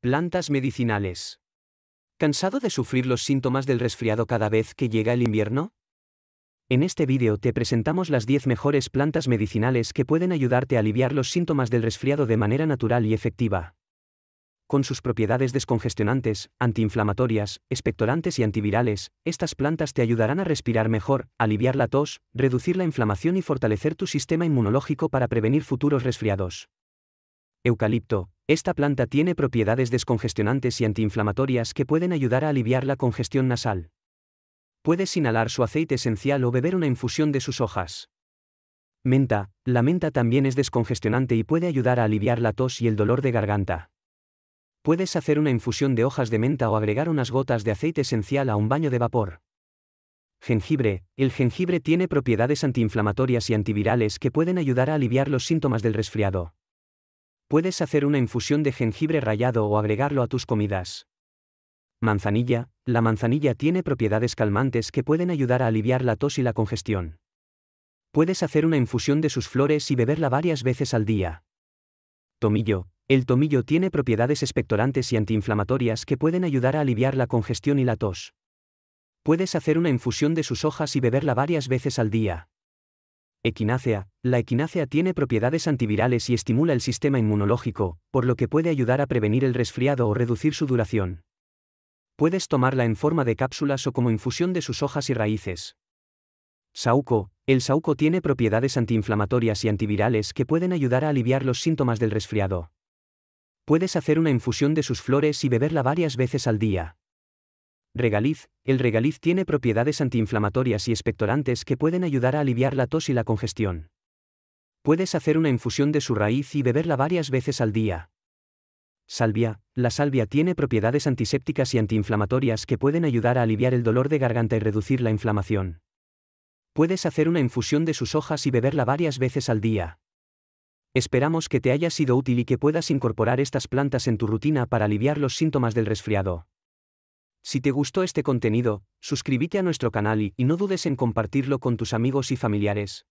Plantas medicinales. ¿Cansado de sufrir los síntomas del resfriado cada vez que llega el invierno? En este vídeo te presentamos las 10 mejores plantas medicinales que pueden ayudarte a aliviar los síntomas del resfriado de manera natural y efectiva. Con sus propiedades descongestionantes, antiinflamatorias, expectorantes y antivirales, estas plantas te ayudarán a respirar mejor, aliviar la tos, reducir la inflamación y fortalecer tu sistema inmunológico para prevenir futuros resfriados. Eucalipto, esta planta tiene propiedades descongestionantes y antiinflamatorias que pueden ayudar a aliviar la congestión nasal. Puedes inhalar su aceite esencial o beber una infusión de sus hojas. Menta, la menta también es descongestionante y puede ayudar a aliviar la tos y el dolor de garganta. Puedes hacer una infusión de hojas de menta o agregar unas gotas de aceite esencial a un baño de vapor. Jengibre, el jengibre tiene propiedades antiinflamatorias y antivirales que pueden ayudar a aliviar los síntomas del resfriado. Puedes hacer una infusión de jengibre rallado o agregarlo a tus comidas. Manzanilla, la manzanilla tiene propiedades calmantes que pueden ayudar a aliviar la tos y la congestión. Puedes hacer una infusión de sus flores y beberla varias veces al día. Tomillo, el tomillo tiene propiedades expectorantes y antiinflamatorias que pueden ayudar a aliviar la congestión y la tos. Puedes hacer una infusión de sus hojas y beberla varias veces al día. Equinácea. La equinácea tiene propiedades antivirales y estimula el sistema inmunológico, por lo que puede ayudar a prevenir el resfriado o reducir su duración. Puedes tomarla en forma de cápsulas o como infusión de sus hojas y raíces. Sauco. El sauco tiene propiedades antiinflamatorias y antivirales que pueden ayudar a aliviar los síntomas del resfriado. Puedes hacer una infusión de sus flores y beberla varias veces al día. Regaliz, el regaliz tiene propiedades antiinflamatorias y expectorantes que pueden ayudar a aliviar la tos y la congestión. Puedes hacer una infusión de su raíz y beberla varias veces al día. Salvia, la salvia tiene propiedades antisépticas y antiinflamatorias que pueden ayudar a aliviar el dolor de garganta y reducir la inflamación. Puedes hacer una infusión de sus hojas y beberla varias veces al día. Esperamos que te haya sido útil y que puedas incorporar estas plantas en tu rutina para aliviar los síntomas del resfriado. Si te gustó este contenido, suscríbete a nuestro canal y, no dudes en compartirlo con tus amigos y familiares.